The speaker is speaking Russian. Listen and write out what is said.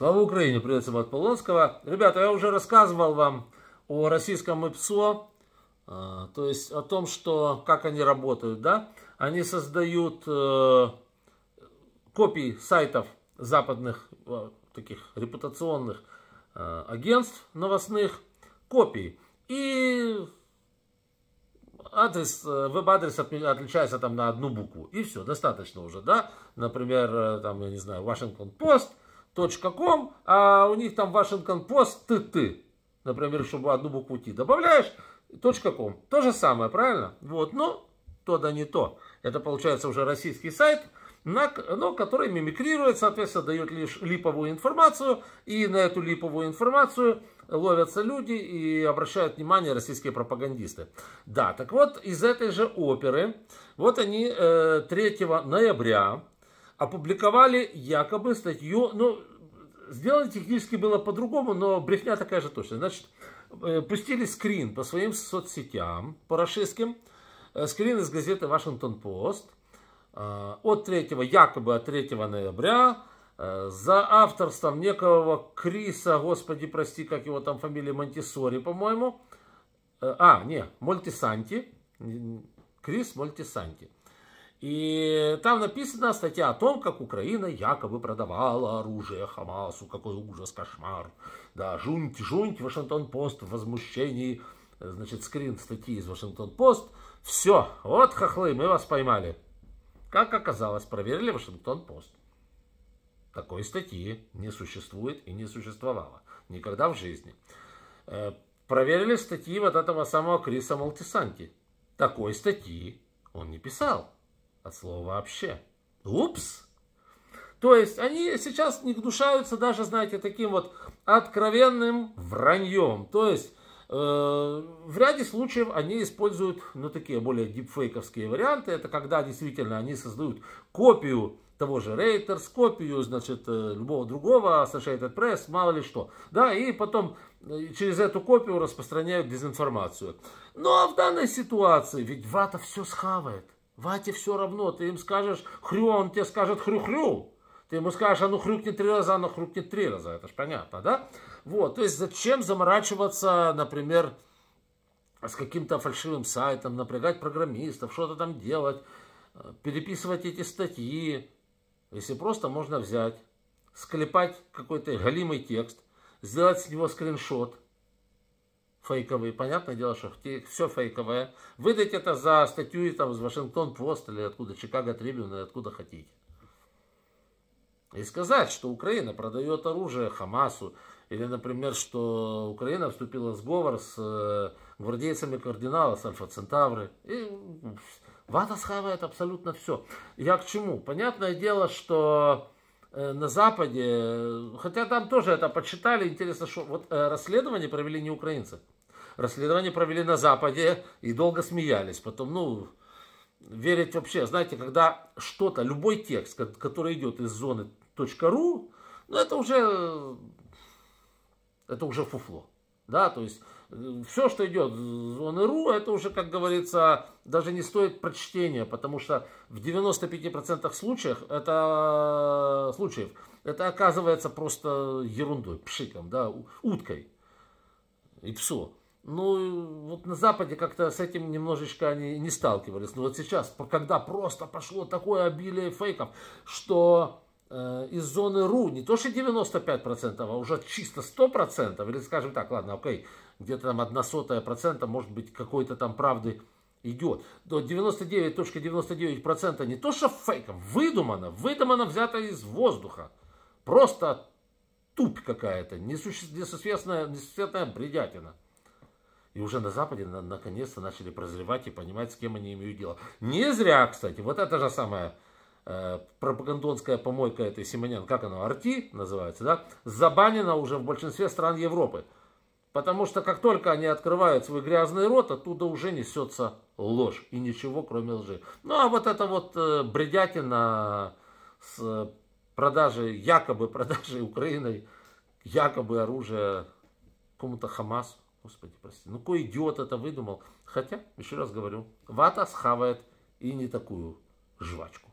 Слава Украине! Привет всем от Полонского. Ребята, я уже рассказывал вам о российском ИПСО, а, то есть о том, что, как они работают, да? Они создают э, копии сайтов западных, э, таких репутационных э, агентств новостных, копии. И адрес, веб-адрес отличается там на одну букву. И все, достаточно уже, да? Например, там, я не знаю, Washington Post – ком, а у них там Вашингтон пост ты ты. Например, чтобы одну букву Т добавляешь, точка ком. То же самое, правильно? Вот, но то да не то. Это получается уже российский сайт, на, но который мимикрирует, соответственно, дает лишь липовую информацию, и на эту липовую информацию ловятся люди и обращают внимание российские пропагандисты. Да, так вот, из этой же оперы, вот они э, 3 ноября опубликовали якобы статью, ну, Сделано технически было по-другому, но брехня такая же точно. Значит, э, пустили скрин по своим соцсетям, по российским, э, скрин из газеты Вашингтон Пост э, от 3, якобы от 3 ноября за авторством некого Криса, господи, прости, как его там фамилия, Монтисори, по-моему. А, не, Мольтисанти. Крис Мольтисанти. И там написана статья о том, как Украина якобы продавала оружие Хамасу. Какой ужас, кошмар. Да, жунь, жунь, Вашингтон-Пост в возмущении. Значит, скрин статьи из Вашингтон-Пост. Все, вот хохлы, мы вас поймали. Как оказалось, проверили Вашингтон-Пост. Такой статьи не существует и не существовало. Никогда в жизни. Э, проверили статьи вот этого самого Криса Малтисанти. Такой статьи он не писал от слова вообще. Упс! То есть они сейчас не гнушаются даже, знаете, таким вот откровенным враньем. То есть э, в ряде случаев они используют, ну, такие более дипфейковские варианты. Это когда действительно они создают копию того же Reuters, копию, значит, э, любого другого, Associated Press, мало ли что. Да, и потом э, через эту копию распространяют дезинформацию. Ну а в данной ситуации ведь вата все схавает. Вате все равно, ты им скажешь хрю, а он тебе скажет хрю-хрю. Ты ему скажешь, а ну хрюкни три раза, а ну хрюкни три раза, это ж понятно, да? Вот, то есть зачем заморачиваться, например, с каким-то фальшивым сайтом, напрягать программистов, что-то там делать, переписывать эти статьи, если просто можно взять, склепать какой-то галимый текст, сделать с него скриншот – фейковые. Понятное дело, что все фейковое. Выдать это за статью там, из Вашингтон Пост или откуда, Чикаго Трибюн или откуда хотите. И сказать, что Украина продает оружие Хамасу, или, например, что Украина вступила в сговор с э, гвардейцами кардинала, с Альфа-Центавры. И вата схавает абсолютно все. Я к чему? Понятное дело, что э, на Западе, э, хотя там тоже это почитали, интересно, что вот расследование провели не украинцы, Расследование провели на Западе и долго смеялись. Потом, ну, верить вообще, знаете, когда что-то, любой текст, который идет из зоны .ру, ну, это уже, это уже фуфло. Да, то есть э, все, что идет из зоны РУ, это уже, как говорится, даже не стоит прочтения, потому что в 95% случаев это, случаев это оказывается просто ерундой, пшиком, да, уткой и псо. Ну, вот на Западе как-то с этим немножечко они не сталкивались. Но вот сейчас, когда просто пошло такое обилие фейков, что э, из зоны РУ не то что 95%, а уже чисто 100%, или скажем так, ладно, окей, где-то там одна сотая процента, может быть, какой-то там правды идет. До 99.99% .99 не то что фейков, выдумано, выдумано взято из воздуха. Просто тупь какая-то, несуществительная, несущественная бредятина. И уже на Западе на, наконец-то начали прозревать и понимать, с кем они имеют дело. Не зря, кстати, вот это же самое э, пропагандонская помойка этой Симонян, как она, Арти называется, да, забанена уже в большинстве стран Европы. Потому что как только они открывают свой грязный рот, оттуда уже несется ложь и ничего кроме лжи. Ну а вот это вот э, бредятина с продажи, якобы продажи Украиной, якобы оружия кому-то Хамасу. Господи, прости. Ну, какой идиот это выдумал. Хотя, еще раз говорю, вата схавает и не такую жвачку.